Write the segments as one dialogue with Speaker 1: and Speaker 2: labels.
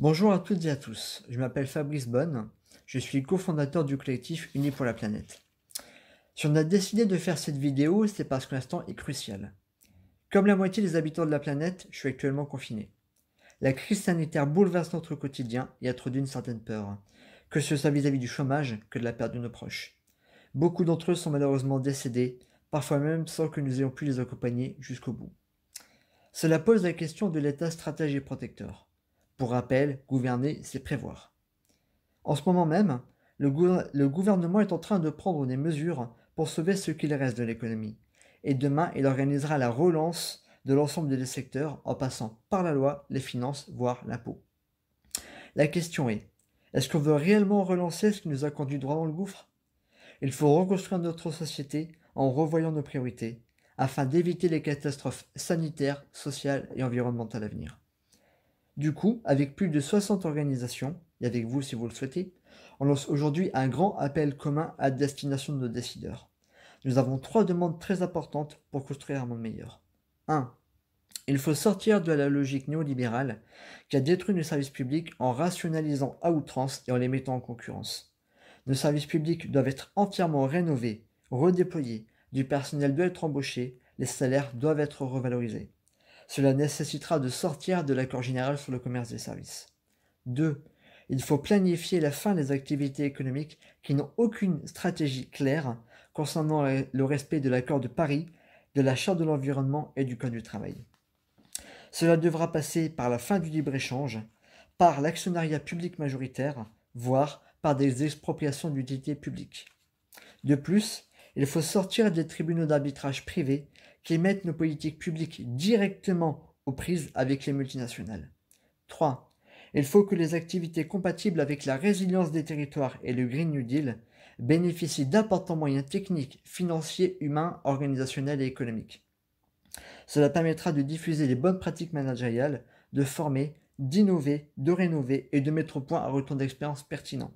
Speaker 1: Bonjour à toutes et à tous, je m'appelle Fabrice Bonne, je suis cofondateur du collectif Unis pour la planète. Si on a décidé de faire cette vidéo, c'est parce que l'instant est crucial. Comme la moitié des habitants de la planète, je suis actuellement confiné. La crise sanitaire bouleverse notre quotidien et introduit une certaine peur, que ce soit vis-à-vis du chômage que de la perte de nos proches. Beaucoup d'entre eux sont malheureusement décédés, parfois même sans que nous ayons pu les accompagner jusqu'au bout. Cela pose la question de l'état et protecteur. Pour rappel, gouverner, c'est prévoir. En ce moment même, le, gouvernement est en train de prendre des mesures pour sauver ce qu'il reste de l'économie. Et demain, il organisera la relance de l'ensemble des secteurs en passant par la loi, les finances, voire l'impôt. La question est, est-ce qu'on veut réellement relancer ce qui nous a conduit droit dans le gouffre Il faut reconstruire notre société en revoyant nos priorités afin d'éviter les catastrophes sanitaires, sociales et environnementales à venir. Du coup, avec plus de 60 organisations, et avec vous si vous le souhaitez, on lance aujourd'hui un grand appel commun à destination de nos décideurs. Nous avons trois demandes très importantes pour construire un monde meilleur. 1. Il faut sortir de la logique néolibérale qui a détruit nos services publics en rationalisant à outrance et en les mettant en concurrence. Nos services publics doivent être entièrement rénovés, redéployés, du personnel doit être embauché, les salaires doivent être revalorisés. Cela nécessitera de sortir de l'accord général sur le commerce des services. 2. Il faut planifier la fin des activités économiques qui n'ont aucune stratégie claire concernant le respect de l'accord de Paris, de la Charte de l'environnement et du Code du travail. Cela devra passer par la fin du libre-échange, par l'actionnariat public majoritaire, voire par des expropriations d'utilité publique. De plus, il faut sortir des tribunaux d'arbitrage privés qui mettent nos politiques publiques directement aux prises avec les multinationales. 3. Il faut que les activités compatibles avec la résilience des territoires et le Green New Deal bénéficient d'importants moyens techniques, financiers, humains, organisationnels et économiques. Cela permettra de diffuser les bonnes pratiques managériales, de former, d'innover, de rénover et de mettre au point un retour d'expérience pertinent.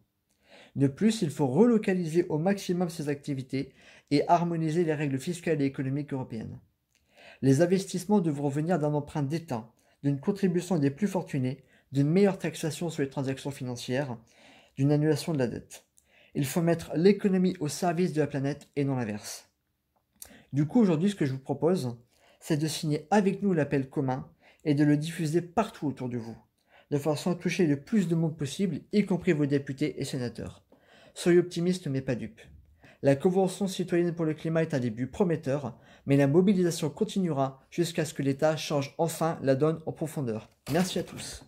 Speaker 1: De plus, il faut relocaliser au maximum ces activités et harmoniser les règles fiscales et économiques européennes. Les investissements devront venir d'un emprunt d'État, d'une contribution des plus fortunés, d'une meilleure taxation sur les transactions financières, d'une annulation de la dette. Il faut mettre l'économie au service de la planète et non l'inverse. Du coup, aujourd'hui, ce que je vous propose, c'est de signer avec nous l'appel commun et de le diffuser partout autour de vous de façon à toucher le plus de monde possible, y compris vos députés et sénateurs. Soyez optimiste mais pas dupe. La Convention citoyenne pour le climat est un début prometteur, mais la mobilisation continuera jusqu'à ce que l'État change enfin la donne en profondeur. Merci à tous.